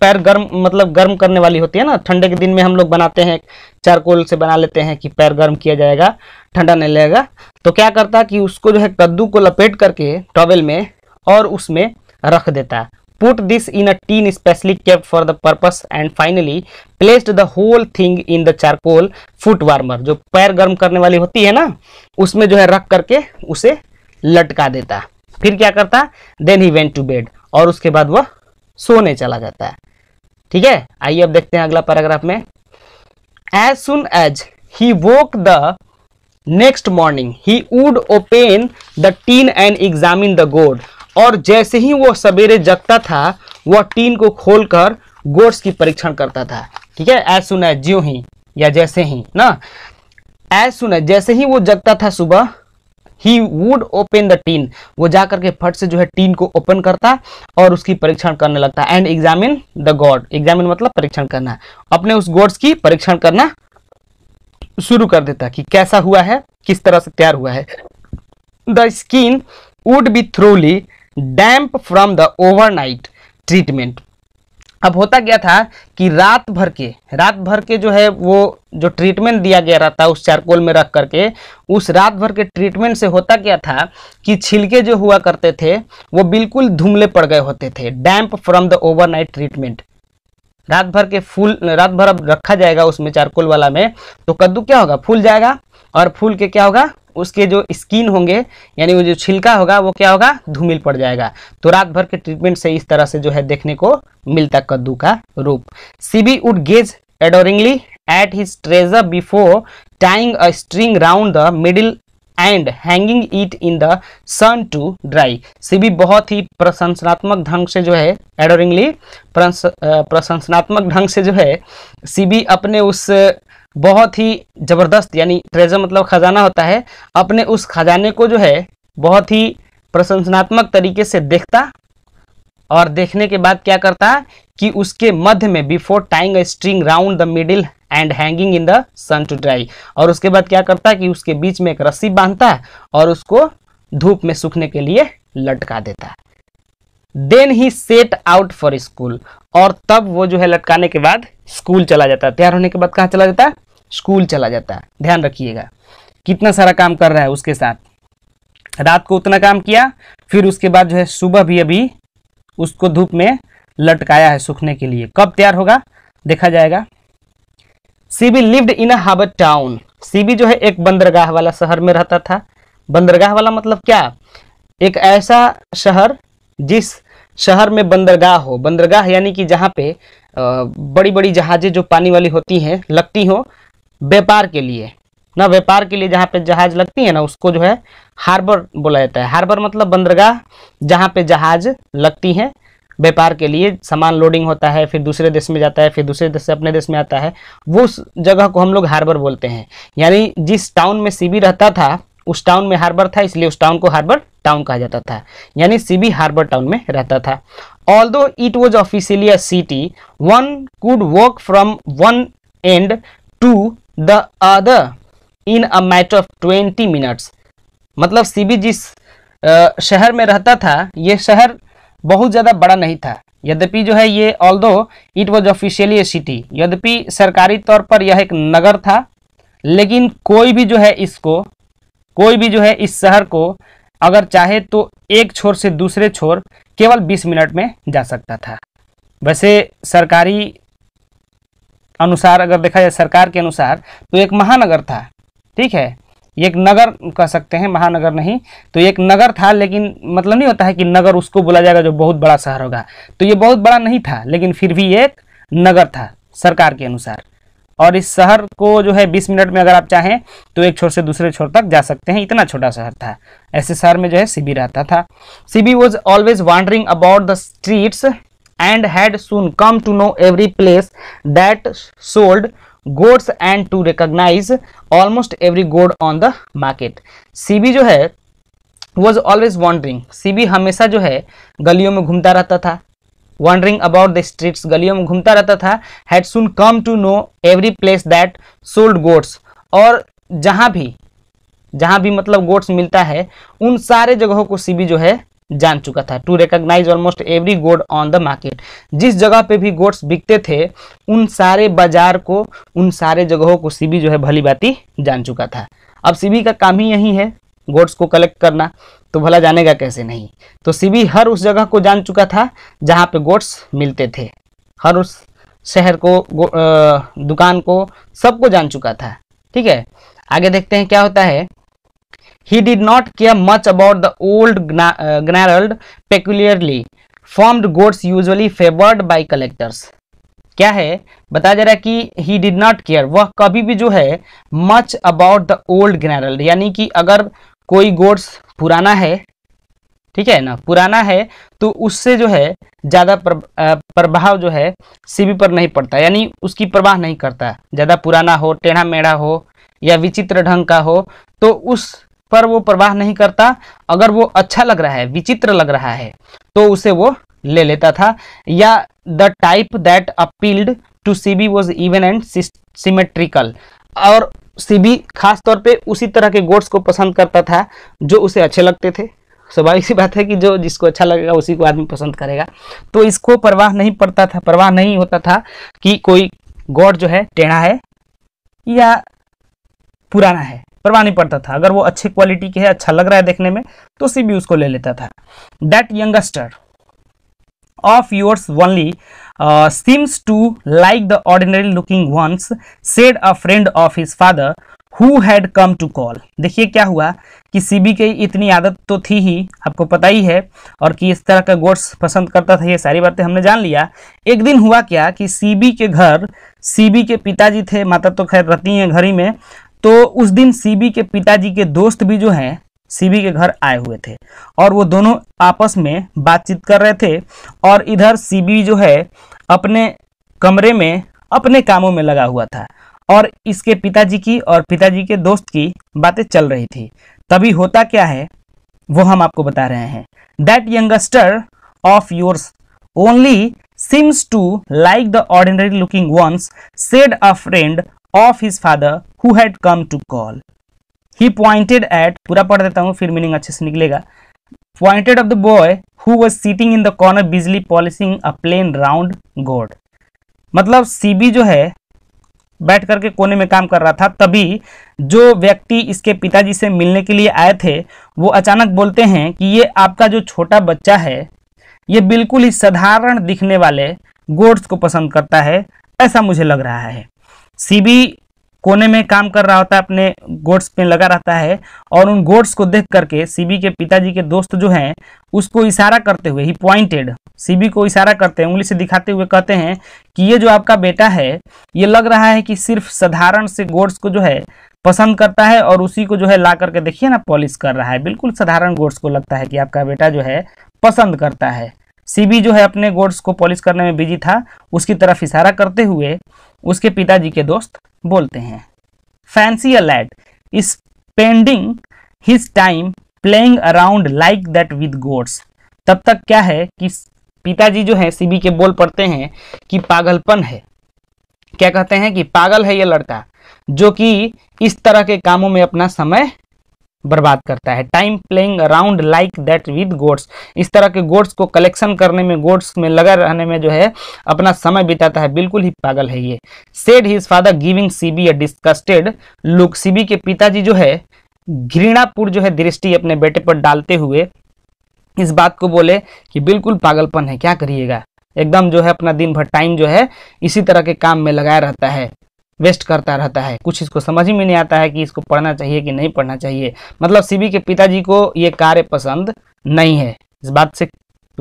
पैर गर्म मतलब गर्म करने वाली होती है ना ठंडे के दिन में हम लोग बनाते हैं चारकोल से बना लेते हैं कि पैर गर्म किया जाएगा ठंडा नहीं लगेगा तो क्या करता है कि उसको जो है कद्दू को लपेट करके टॉवेल में और उसमें रख देता है this in a tin tin specially for the purpose and finally placed the whole thing in the charcoal charcoal warmer जो पैर गर्म करने वाली होती है ना उसमें जो है रख करके उसे लटका देता फिर क्या करता then he went to bed और उसके बाद वह सोने चला जाता है ठीक है आइए अब देखते हैं अगला पैराग्राफ में as soon as he woke the next morning he would open the tin and examine the gourd और जैसे ही वो सवेरे जगता था वह टीन को खोलकर गोड्स की परीक्षण करता था ठीक है एज सुन एज ज्यो ही या जैसे ही ना एज सुन एज जैसे ही वो जगता था सुबह he would open the tin वो जाकर के फट से जो है टीन को ओपन करता और उसकी परीक्षण करने लगता and examine the gourd examine मतलब परीक्षण करना अपने उस गॉड्स की परीक्षण करना शुरू कर देता कि कैसा हुआ है किस तरह से तैयार हुआ है the skin would be thoroughly damp from the overnight treatment अब होता क्या था कि रात भर के रात भर के जो है वो जो ट्रीटमेंट दिया गया रहता उस चारकोल में रख करके उस रात भर के ट्रीटमेंट से होता क्या था कि छिलके जो हुआ करते थे वो बिल्कुल धुमले पड़ गए होते थे damp from the overnight treatment रात भर के फूल रात भर अब रखा जाएगा उसमें चारकोल वाला में तो कद्दू क्या होगा फूल जाएगा और फूल के क्या होगा उसके जो स्किन होंगे यानी वो जो छिलका होगा वो क्या होगा धूमिल पड़ जाएगा तो रात भर के ट्रीटमेंट से इस तरह से जो है देखने को मिलता कद्दू का रूप Seibei would gaze adoringly at his treasure before tying a string round the middle and hanging it in the sun to dry Seibei बहुत ही प्रशंसनात्मक ढंग से जो है एडोरिंगली प्रशंसनात्मक ढंग से जो है सीबी अपने उस बहुत ही ज़बरदस्त यानी ट्रेजर मतलब खजाना होता है अपने उस खजाने को जो है बहुत ही प्रशंसनात्मक तरीके से देखता और देखने के बाद क्या करता कि उसके मध्य में before tying a string round the middle and hanging in the sun to dry और उसके बाद क्या करता कि उसके बीच में एक रस्सी बांधता और उसको धूप में सूखने के लिए लटका देता then he set out for school और तब वो जो है लटकाने के बाद स्कूल चला जाता है तैयार होने के बाद कहाँ चला जाता है स्कूल चला जाता है ध्यान रखिएगा कितना सारा काम कर रहा है उसके साथ रात को उतना काम किया फिर उसके बाद जो है सुबह भी अभी उसको धूप में लटकाया है सूखने के लिए कब तैयार होगा देखा जाएगा Seibei lived in a town Seibei जो है एक बंदरगाह वाला शहर में रहता था बंदरगाह वाला मतलब क्या एक ऐसा शहर जिस शहर में बंदरगाह हो बंदरगाह यानी कि जहाँ पे बड़ी बड़ी जहाज़ें जो पानी वाली होती हैं लगती हो व्यापार के लिए ना व्यापार के लिए जहाँ पे जहाज लगती है ना उसको जो है हार्बर बोला जाता है हार्बर मतलब बंदरगाह जहाँ पे जहाज लगती हैं व्यापार के लिए सामान लोडिंग होता है फिर दूसरे देश में जाता है फिर दूसरे देश से अपने देश में आता है वो उस जगह को हम लोग हार्बर बोलते हैं यानी जिस टाउन में सीबी रहता था उस टाउन में हार्बर था इसलिए उस टाउन को हार्बर टाउन कहा जाता था यानी सीबी हार्बर टाउन में रहता था although it was officially a city one could walk from one end to the other in a matter of twenty minutes मतलब सीबी जिस शहर में रहता था ये शहर बहुत ज़्यादा बड़ा नहीं था यद्यपि जो है ये although it was officially a city यद्यपि सरकारी तौर पर यह एक नगर था लेकिन कोई भी जो है इसको कोई भी जो है इस शहर को अगर चाहे तो एक छोर से दूसरे छोर केवल 20 मिनट में जा सकता था वैसे सरकारी अनुसार अगर देखा जाए सरकार के अनुसार तो एक महानगर था ठीक है एक नगर कह सकते हैं महानगर नहीं तो एक नगर था लेकिन मतलब नहीं होता है कि नगर उसको बोला जाएगा जो बहुत बड़ा शहर होगा तो ये बहुत बड़ा नहीं था लेकिन फिर भी एक नगर था सरकार के अनुसार और इस शहर को जो है बीस मिनट में अगर आप चाहें तो एक छोर से दूसरे छोर तक जा सकते हैं इतना छोटा शहर था ऐसे शहर में जो है सीबी रहता था Seibei was always wandering about the streets and had soon come to know every place that sold gourds and to recognise almost every gourd on the market Seibei जो है वॉज ऑलवेज वॉन्डरिंग सीबी हमेशा जो है गलियों में घूमता रहता था वंडरिंग अबाउट द स्ट्रीट्स गलियों में घूमता रहता था had soon come to know every place that sold gourds और जहाँ भी जहाँ भी मतलब गोड्स मिलता है उन सारे जगहों को सीबी जो है जान चुका था to recognise almost every gourd on the market जिस जगह पे भी गोड्स बिकते थे उन सारे बाजार को उन सारे जगहों को सीबी जो है भली बाती जान चुका था अब सीबी का काम ही यही है गोड्स को कलेक्ट करना तो भला जानेगा कैसे नहीं तो सीबी हर उस जगह को जान चुका था जहाँ पे गोड्स मिलते थे हर उस शहर को दुकान को सबको जान चुका था ठीक है आगे देखते हैं क्या होता है he did not care much about the old gnarled peculiarly formed goods usually favored by collectors क्या है बताया जा रहा है कि ही डिड नॉट केयर वह कभी भी जो है much about the old gnarled यानी कि अगर कोई गोड्स पुराना है ठीक है ना पुराना है तो उससे जो है ज़्यादा प्रभाव जो है सीबी पर नहीं पड़ता यानी उसकी प्रवाह नहीं करता ज़्यादा पुराना हो टेढ़ा मेढ़ा हो या विचित्र ढंग का हो तो उस पर वो प्रवाह नहीं करता अगर वो अच्छा लग रहा है विचित्र लग रहा है तो उसे वो ले लेता था या the type that appealed to Seibei was even and symmetrical और सीबी खास तौर पे उसी तरह के गोड्स को पसंद करता था जो उसे अच्छे लगते थे स्वाभाविक सी बात है कि जो जिसको अच्छा लगेगा उसी को आदमी पसंद करेगा तो इसको परवाह नहीं पड़ता था परवाह नहीं होता था कि कोई गॉड जो है टेढ़ा है या पुराना है परवाह नहीं पड़ता था अगर वो अच्छे क्वालिटी के है अच्छा लग रहा है देखने में तो सीबी भी उसको ले लेता था that youngster of yours only Uh, seems to like the ordinary looking ones said a friend of his father who had come to call देखिए क्या हुआ कि सीबी की इतनी आदत तो थी ही आपको पता ही है और कि इस तरह का गोड्स पसंद करता था ये सारी बातें हमने जान लिया एक दिन हुआ क्या कि सीबी के घर सीबी के पिताजी थे माता तो खैर रहती हैं घर ही में तो उस दिन सीबी के पिताजी के दोस्त भी जो हैं सीबी के घर आए हुए थे और वो दोनों आपस में बातचीत कर रहे थे और इधर सीबी जो है अपने कमरे में अपने कामों में लगा हुआ था और इसके पिताजी की और पिताजी के दोस्त की बातें चल रही थी तभी होता क्या है वो हम आपको बता रहे हैं that youngster of yours only seems to like the ordinary looking ones said a friend of his father who had come to call he pointed at पूरा पढ़ देता हूँ फिर मीनिंग अच्छे से निकलेगा pointed of the boy who was sitting in the corner busily polishing a plain round gourd मतलब CB जो है बैठ करके कोने में काम कर रहा था तभी जो व्यक्ति इसके पिताजी से मिलने के लिए आए थे वो अचानक बोलते हैं कि ये आपका जो छोटा बच्चा है ये बिल्कुल ही साधारण दिखने वाले गोड्स को पसंद करता है ऐसा मुझे लग रहा है सीबी कोने में काम कर रहा होता है अपने गोड्स पे लगा रहता है और उन गोड्स को देख करके सीबी के पिताजी के दोस्त जो हैं उसको इशारा करते हुए ही पॉइंटेड सीबी को इशारा करते हैं उंगली से दिखाते हुए कहते हैं कि ये जो आपका बेटा है ये लग रहा है कि सिर्फ साधारण से गोड्स को जो है पसंद करता है और उसी को जो है ला करके देखिए ना पॉलिश कर रहा है बिल्कुल साधारण गोड्स को लगता है कि आपका बेटा जो है पसंद करता है सीबी जो है अपने गोड्स को पॉलिश करने में बिजी था उसकी तरफ इशारा करते हुए उसके पिताजी के दोस्त बोलते हैं fancy a lad spending his time playing around like that with gourds तब तक क्या है कि पिताजी जो है सीबी के बोल पड़ते हैं कि पागलपन है क्या कहते हैं कि पागल है ये लड़का जो कि इस तरह के कामों में अपना समय बर्बाद करता है time playing around like that with gourds इस तरह के गोड्स को कलेक्शन करने में गोड्स में लगा रहने में जो है अपना समय बिताता है बिल्कुल ही पागल है ये said his father giving Seibei a disgusted look Seibei के पिताजी जो है घृणापूर्ण जो है दृष्टि अपने बेटे पर डालते हुए इस बात को बोले कि बिल्कुल पागलपन है क्या करिएगा एकदम जो है अपना दिन भर टाइम जो है इसी तरह के काम में लगाया रहता है वेस्ट करता रहता है कुछ इसको समझ ही में नहीं आता है कि इसको पढ़ना चाहिए कि नहीं पढ़ना चाहिए मतलब सीबी के पिताजी को ये कार्य पसंद नहीं है इस बात से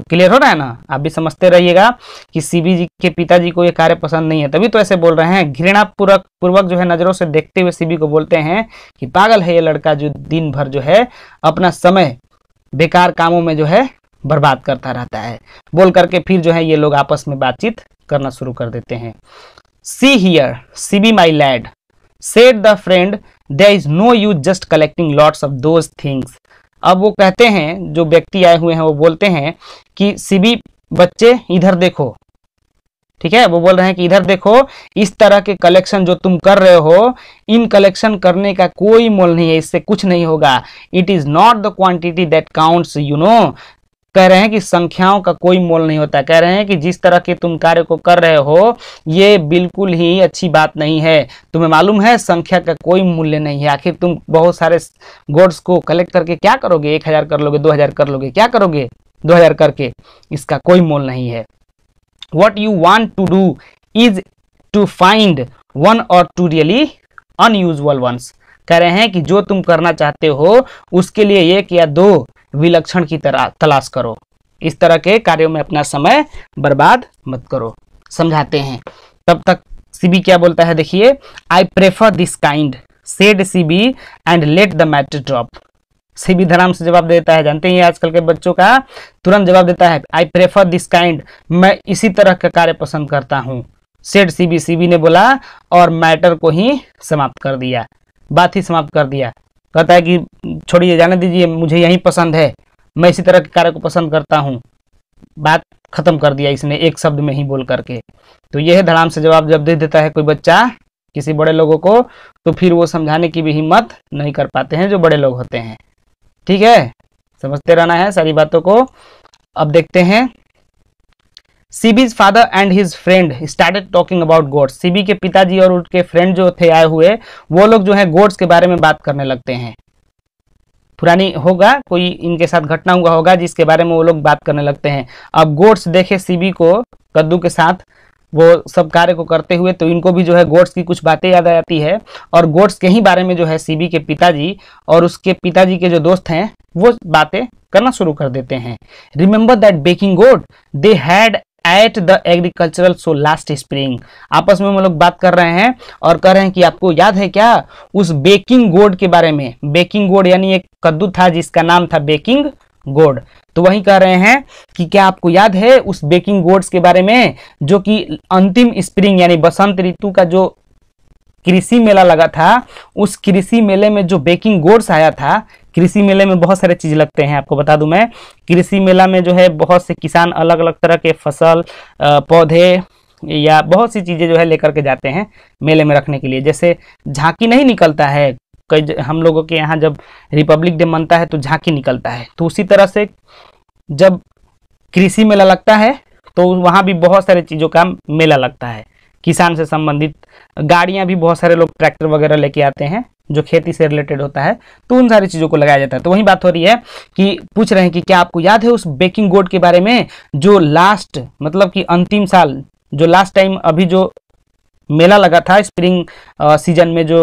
क्लियर हो रहा है ना आप भी समझते रहिएगा कि सीबी जी के पिताजी को ये कार्य पसंद नहीं है तभी तो ऐसे बोल रहे हैं घृणा पूर्वक पूर्वक जो है नजरों से देखते हुए सीबी को बोलते हैं कि पागल है ये लड़का जो दिन भर जो है अपना समय बेकार कामों में जो है बर्बाद करता रहता है बोल करके फिर जो है ये लोग आपस में बातचीत करना शुरू कर देते हैं see here Seibei my lad said the friend there is no use just collecting lots of those things अब वो कहते हैं जो व्यक्ति आए हुए हैं वो बोलते हैं कि सीबी बच्चे इधर देखो ठीक है वो बोल रहे हैं कि इधर देखो इस तरह के कलेक्शन जो तुम कर रहे हो इन कलेक्शन करने का कोई मोल नहीं है इससे कुछ नहीं होगा it is not the quantity that counts you know कह रहे हैं कि संख्याओं का कोई मोल नहीं होता कह रहे हैं कि जिस तरह के तुम कार्य को कर रहे हो ये बिल्कुल ही अच्छी बात नहीं है तुम्हें मालूम है संख्या का कोई मूल्य नहीं है आखिर तुम बहुत सारे गोड्स को कलेक्ट करके क्या करोगे एक हजार कर लोगे दो हजार कर लोगे क्या करोगे दो हजार करके इसका कोई मोल नहीं है what you want to do is to find one or two really unusual ones कह रहे हैं कि जो तुम करना चाहते हो उसके लिए एक या दो विलक्षण की तरह तलाश करो इस तरह के कार्यों में अपना समय बर्बाद मत करो समझाते हैं तब तक सीबी क्या बोलता है देखिए I prefer this kind said Seibei and let the matter drop Seibei धराम से जवाब देता है जानते हैं आजकल के बच्चों का तुरंत जवाब देता है आई प्रेफर दिस काइंड मैं इसी तरह का कार्य पसंद करता हूँ सेड सीबी सीबी ने बोला और मैटर को ही समाप्त कर दिया बात ही समाप्त कर दिया कहता है कि छोड़िए जाने दीजिए मुझे यही पसंद है मैं इसी तरह के कार्य को पसंद करता हूँ बात खत्म कर दिया इसने एक शब्द में ही बोल करके तो यह धड़ाम से जवाब जब दे देता है कोई बच्चा किसी बड़े लोगों को तो फिर वो समझाने की भी हिम्मत नहीं कर पाते हैं जो बड़े लोग होते हैं ठीक है समझते रहना है सारी बातों को अब देखते हैं Seibei's father and his friend started talking about gourds Seibei के पिताजी और उनके फ्रेंड जो थे आए हुए वो लोग जो है गोड्स के बारे में बात करने लगते हैं पुरानी होगा कोई इनके साथ घटना हुआ होगा जिसके बारे में वो लोग बात करने लगते हैं अब गोड्स देखे सीबी को कद्दू के साथ वो सब कार्य को करते हुए तो इनको भी जो है गोड्स की कुछ बातें याद आ जाती है और गोड्स के ही बारे में जो है सीबी के पिताजी और उसके पिताजी के जो दोस्त हैं वो बातें करना शुरू कर देते हैं remember that Bakin gourd they had at the agricultural show last spring आपस में हम लोग बात कर रहे हैं और कह रहे हैं कि आपको याद है क्या उस बेकिंग गोड के बारे में बेकिंग गोड यानी एक कद्दू था जिसका नाम था बेकिंग गोड तो वही कह रहे हैं कि क्या आपको याद है उस बेकिंग गोड्स के बारे में जो कि अंतिम स्प्रिंग यानी बसंत ऋतु का जो कृषि मेला लगा था उस कृषि मेले में जो बेकिंग गोड्स आया था कृषि मेले में बहुत सारे चीज़ लगते हैं आपको बता दूं मैं कृषि मेला में जो है बहुत से किसान अलग अलग तरह के फसल पौधे या बहुत सी चीज़ें जो है लेकर के जाते हैं मेले में रखने के लिए जैसे झांकी नहीं निकलता है कई हम लोगों के यहाँ जब रिपब्लिक डे मनता है तो झांकी निकलता है तो उसी तरह से जब कृषि मेला लगता है तो वहाँ भी बहुत सारे चीज़ों का मेला लगता है किसान से संबंधित गाड़ियाँ भी बहुत सारे लोग ट्रैक्टर वगैरह लेके आते हैं जो खेती से रिलेटेड होता है तो उन सारी चीज़ों को लगाया जाता है तो वही बात हो रही है कि पूछ रहे हैं कि क्या आपको याद है उस बेकिंग गोड के बारे में जो लास्ट मतलब कि अंतिम साल जो लास्ट टाइम अभी जो मेला लगा था स्प्रिंग सीजन में जो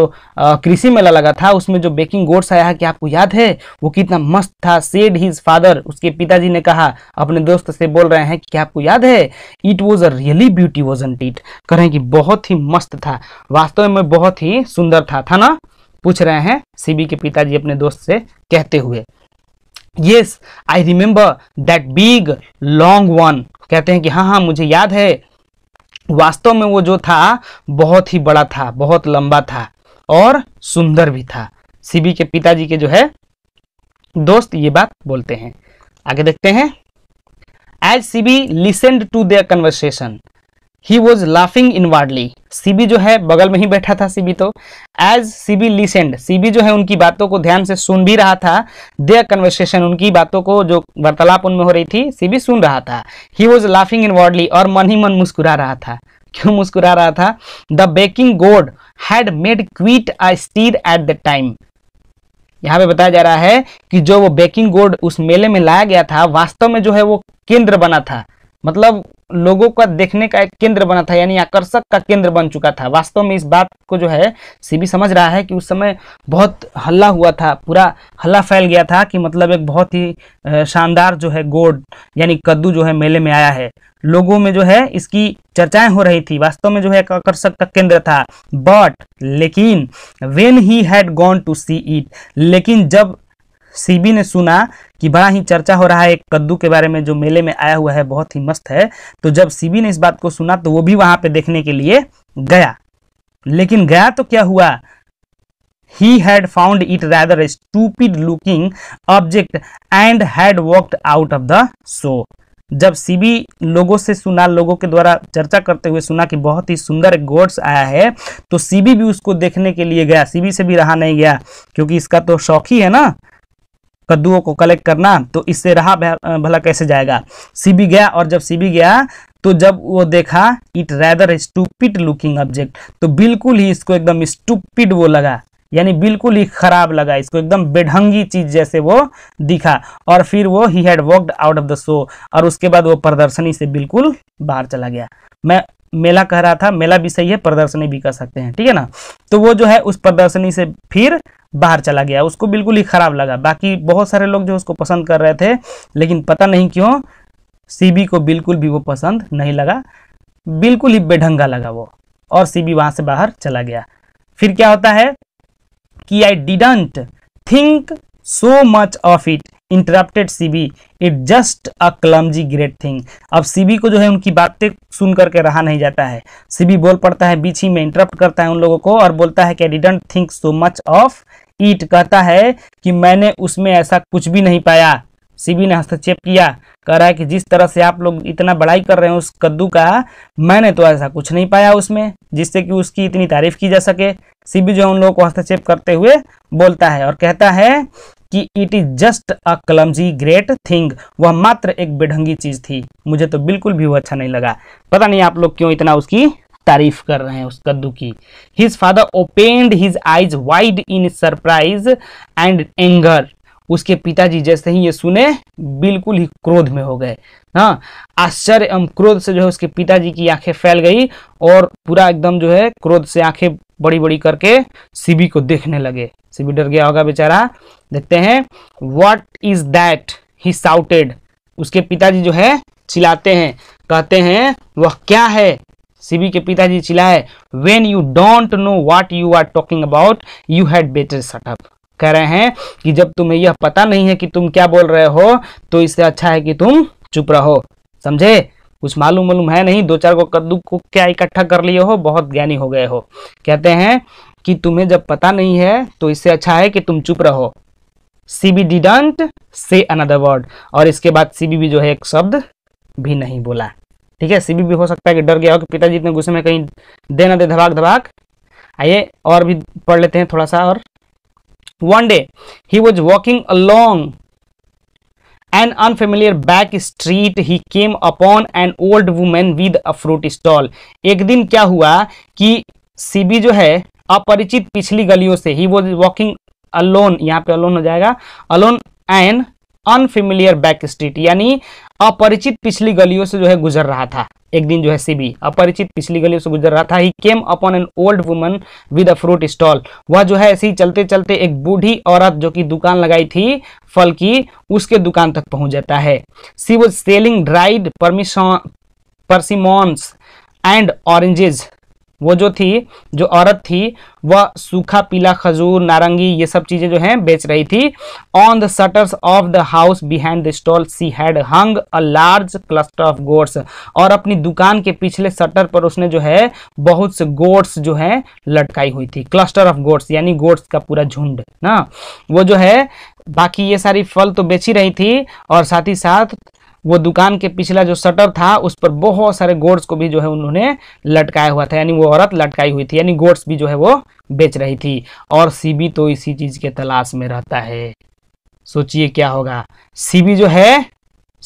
कृषि मेला लगा था उसमें जो बेकिंग गोड्स आया है कि आपको याद है वो कितना मस्त था सेड हिज फादर उसके पिताजी ने कहा अपने दोस्त से बोल रहे हैं कि आपको याद है it was a really beauty was and it करें कि बहुत ही मस्त था वास्तव में बहुत ही सुंदर था था ना पूछ रहे हैं सीबी के पिताजी अपने दोस्त से कहते हुए yes I remember that big long one कहते हैं कि हाँ हाँ मुझे याद है वास्तव में वो जो था बहुत ही बड़ा था बहुत लंबा था और सुंदर भी था सीबी के पिताजी के जो है दोस्त ये बात बोलते हैं आगे देखते हैं as Seibei listened to their conversation he was laughing inwardly Seibei जो है बगल में ही बैठा था सीबी तो एज सीबी लिसेंड सीबी जो है उनकी बातों को ध्यान से सुन भी रहा था देयर कन्वर्सेशन उनकी बातों को जो वार्तालाप उनमें हो रही थी सीबी सुन रहा था ही वॉज लाफिंग इनवार्डली और मन ही मन मुस्कुरा रहा था क्यों मुस्कुरा रहा था the Bakin gourd had made quite a stir at the time यहाँ पे बताया जा रहा है कि जो वो बेकिंग गोड उस मेले में लाया गया था वास्तव में जो है वो केंद्र बना था मतलब लोगों का देखने का एक केंद्र बना था यानी आकर्षक का केंद्र बन चुका था वास्तव में इस बात को जो है सीबी समझ रहा है कि उस समय बहुत हल्ला हुआ था पूरा हल्ला फैल गया था कि मतलब एक बहुत ही शानदार जो है गोड यानी कद्दू जो है मेले में आया है लोगों में जो है इसकी चर्चाएं हो रही थी वास्तव में जो है आकर्षक का केंद्र था बट लेकिन when he had gone to see it लेकिन जब सीबी ने सुना कि बड़ा ही चर्चा हो रहा है एक कद्दू के बारे में जो मेले में आया हुआ है बहुत ही मस्त है तो जब सीबी ने इस बात को सुना तो वो भी वहां पे देखने के लिए गया लेकिन गया तो क्या हुआ he had found it rather stupid looking object and had walk out of the show जब सीबी लोगों से सुना लोगों के द्वारा चर्चा करते हुए सुना कि बहुत ही सुंदर गोड्स आया है तो सीबी भी उसको देखने के लिए गया सीबी से भी रहा नहीं गया क्योंकि इसका तो शौक ही है ना कद्दूओं को कलेक्ट करना तो इससे रहा भला कैसे जाएगा सीबी गया और जब सीबी गया तो जब वो देखा it rather stupid looking object तो बिल्कुल ही इसको एकदम स्टूपिड वो लगा यानी बिल्कुल ही खराब लगा इसको एकदम बेढंगी चीज जैसे वो दिखा और फिर वो he had walked out of the show और उसके बाद वो प्रदर्शनी से बिल्कुल बाहर चला गया मैं मेला कह रहा था मेला भी सही है प्रदर्शनी भी कह सकते हैं ठीक है ना तो वो जो है उस प्रदर्शनी से फिर बाहर चला गया उसको बिल्कुल ही खराब लगा बाकी बहुत सारे लोग जो उसको पसंद कर रहे थे लेकिन पता नहीं क्यों सीबी को बिल्कुल भी वो पसंद नहीं लगा बिल्कुल ही बेढंगा लगा वो और सीबी वहां से बाहर चला गया फिर क्या होता है कि I didn't think so much of it interrupted Seibei it just a clumsy great thing अब सीबी को जो है उनकी बातें सुन करके रहा नहीं जाता है सीबी बोल पड़ता है बीच ही में इंटरप्ट करता है उन लोगों को और बोलता है कि I didn't think so much of it कहता है कि मैंने उसमें ऐसा कुछ भी नहीं पाया सीबी ने हस्तक्षेप किया कह रहा है कि जिस तरह से आप लोग इतना बड़ाई कर रहे हैं उस कद्दू का मैंने तो ऐसा कुछ नहीं पाया उसमें जिससे कि उसकी इतनी तारीफ की जा सके सीबी जो है उन लोगों को हस्तक्षेप करते हुए बोलता है और कहता है कि it is just a clumsy great thing वह मात्र एक बेढंगी चीज थी मुझे तो बिल्कुल भी वो अच्छा नहीं लगा पता नहीं आप लोग क्यों इतना उसकी तारीफ कर रहे हैं उस कद्दू की his father opened his eyes wide in surprise and anger उसके पिताजी जैसे ही ये सुने बिल्कुल ही क्रोध में हो गए हाँ आश्चर्य एवं क्रोध से जो है उसके पिताजी की आंखें फैल गई और पूरा एकदम जो है क्रोध से आंखें बड़ी बड़ी करके सीबी को देखने लगे सीबी डर गया होगा बेचारा देखते हैं what is that he shouted उसके पिताजी जो है चिल्लाते हैं कहते हैं वह क्या है सीबी के पिताजी चिल्लाए when you don't know what you are talking about you had better shut up कह रहे हैं कि जब तुम्हें यह पता नहीं है कि तुम क्या बोल रहे हो तो इससे अच्छा है कि तुम चुप रहो समझे कुछ मालूम मालूम है नहीं दो चार को कद्दू को क्या इकट्ठा कर लिए हो बहुत ज्ञानी हो गए हो कहते हैं कि तुम्हें जब पता नहीं है तो इससे अच्छा है कि तुम चुप रहो Seibei didn't say another word और इसके बाद सी बी भी जो है एक शब्द भी नहीं बोला ठीक है सी बी भी हो सकता है कि डर गया हो कि पिताजी इतने गुस्से में कहीं दे ना दे धबाक धबाक आइए और भी पढ़ लेते हैं थोड़ा सा और one day he was walking along an unfamiliar back street he came upon an old woman with a fruit stall एक दिन क्या हुआ कि सीबी जो है अपरिचित पिछली गलियों से ही वो वॉकिंग अलोन यहाँ पे अलोन हो जाएगा along an unfamiliar back street यानी अपरिचित पिछली गलियों से जो है गुजर रहा था एक दिन जो है सीबी अपरिचित पिछली गलियों से गुजर रहा था he came upon an old woman with a fruit stall वह जो है ऐसे ही चलते चलते एक बूढ़ी औरत जो कि दुकान लगाई थी फल की उसके दुकान तक पहुंच जाता है she was selling dried permission persimmons and oranges वो जो थी जो औरत थी वह सूखा पीला खजूर नारंगी ये सब चीज़ें जो हैं बेच रही थी on the shutters of the house behind the stall she had hung a large cluster of gourds और अपनी दुकान के पिछले शटर पर उसने जो है बहुत से गोड्स जो है लटकाई हुई थी क्लस्टर ऑफ गोड्स यानी गोड्स का पूरा झुंड ना वो जो है बाकी ये सारी फल तो बेच ही रही थी और साथ ही साथ वो दुकान के पिछला जो शटर था उस पर बहुत सारे गोड्स को भी जो है उन्होंने लटकाया हुआ था यानी वो औरत लटकाई हुई थी यानी गोड्स भी जो है वो बेच रही थी और सीबी तो इसी चीज के तलाश में रहता है सोचिए क्या होगा सीबी जो है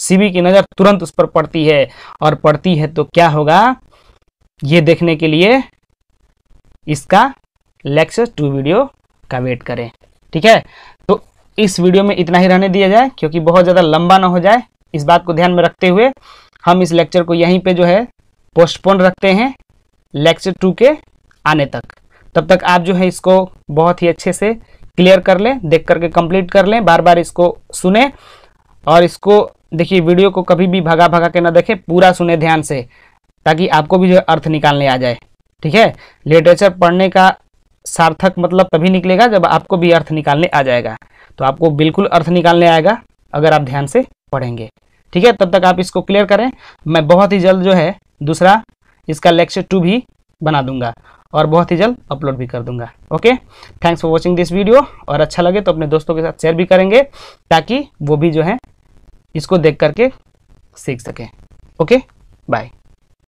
सीबी की नज़र तुरंत उस पर पड़ती है और पड़ती है तो क्या होगा ये देखने के लिए इसका लेक्चर टू वीडियो का वेट करें ठीक है तो इस वीडियो में इतना ही रहने दिया जाए क्योंकि बहुत ज़्यादा लंबा ना हो जाए इस बात को ध्यान में रखते हुए हम इस लेक्चर को यहीं पे जो है पोस्टपोन रखते हैं लेक्चर टू के आने तक तब तक आप जो है इसको बहुत ही अच्छे से क्लियर कर लें देख करके कंप्लीट कर लें बार बार इसको सुने और इसको देखिए वीडियो को कभी भी भगा भगा के ना देखें पूरा सुने ध्यान से ताकि आपको भी जो अर्थ निकालने आ जाए ठीक है लिटरेचर पढ़ने का सार्थक मतलब तभी निकलेगा जब आपको भी अर्थ निकालने आ जाएगा तो आपको बिल्कुल अर्थ निकालने आएगा अगर आप ध्यान से पढ़ेंगे ठीक है तब तक आप इसको क्लियर करें मैं बहुत ही जल्द जो है दूसरा इसका लेक्चर टू भी बना दूंगा और बहुत ही जल्द अपलोड भी कर दूंगा okay thanks for watching this video और अच्छा लगे तो अपने दोस्तों के साथ शेयर भी करेंगे ताकि वो भी जो है इसको देख करके सीख सकें ओके बाय